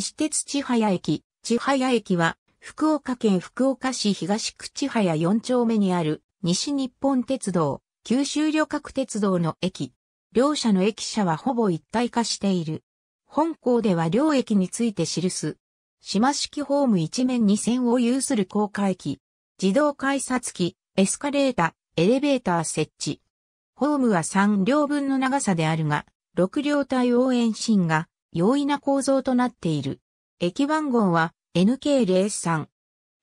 西鉄千早駅。千早駅は、福岡県福岡市東区千早4丁目にある、西日本鉄道、九州旅客鉄道の駅。両者の駅舎はほぼ一体化している。本校では両駅について記す。島式ホーム一面2線を有する高架駅。自動改札機、エスカレーター、エレベーター設置。ホームは3両分の長さであるが、6両対応延伸が容易な構造となっている。駅番号は NK03。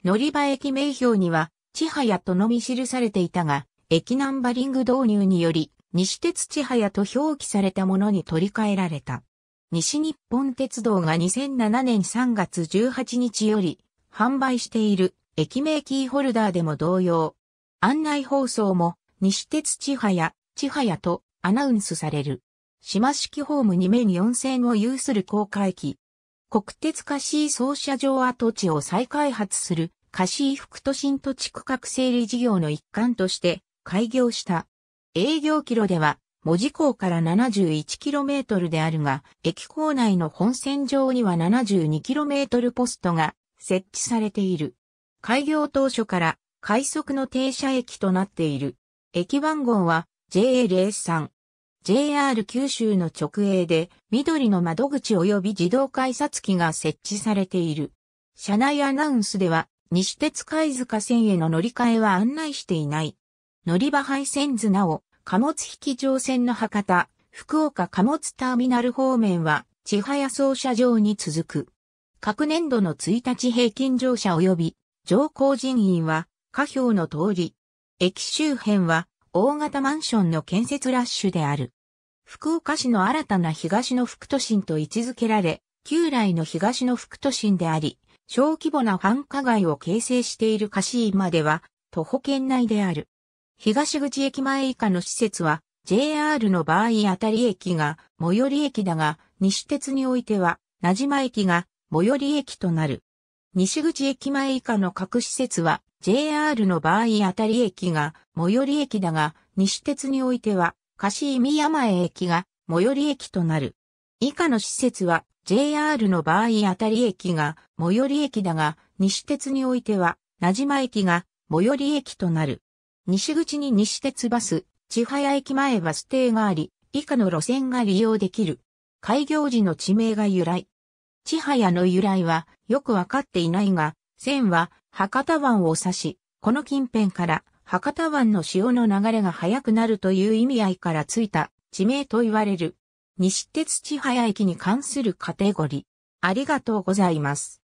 乗り場駅名標には、千早とのみ記されていたが、駅ナンバリング導入により、西鉄千早と表記されたものに取り替えられた。西日本鉄道が2007年3月18日より販売している駅名キーホルダーでも同様。案内放送も西鉄千早、千早とアナウンスされる。島式ホーム2面4線を有する高架駅。国鉄貸井操車場跡地を再開発するシー副都心土地区画整理事業の一環として開業した。営業キロでは、文字港から 71km であるが、駅構内の本線上には 72km ポストが設置されている。開業当初から快速の停車駅となっている。駅番号は j a 0 3 JR 九州の直営で、緑の窓口及び自動改札機が設置されている。車内アナウンスでは、西鉄貝塚線への乗り換えは案内していない。乗り場配線図なお、貨物引き乗船の博多、福岡貨物ターミナル方面は、千早操車場に続く。各年度の1日平均乗車及び、乗降人員は、下表の通り。駅周辺は、大型マンションの建設ラッシュである。福岡市の新たな東の副都心と位置づけられ、旧来の東の副都心であり、小規模な繁華街を形成している菓子今では、徒歩圏内である。東口駅前以下の施設は、JR の場合あたり駅が最寄り駅だが、西鉄においては、名島駅が最寄り駅となる。西口駅前以下の各施設は JR の場合あたり駅が最寄り駅だが、西鉄においては、貸見山前駅が最寄り駅となる。以下の施設は JR の場合あたり駅が最寄り駅だが、西鉄においては、名島駅が最寄り駅となる。西口に西鉄バス、千早駅前バス停があり、以下の路線が利用できる。開業時の地名が由来。千早の由来はよくわかっていないが、千は博多湾を指し、この近辺から博多湾の潮の流れが速くなるという意味合いからついた地名と言われる。西鉄千早駅に関するカテゴリー。ありがとうございます。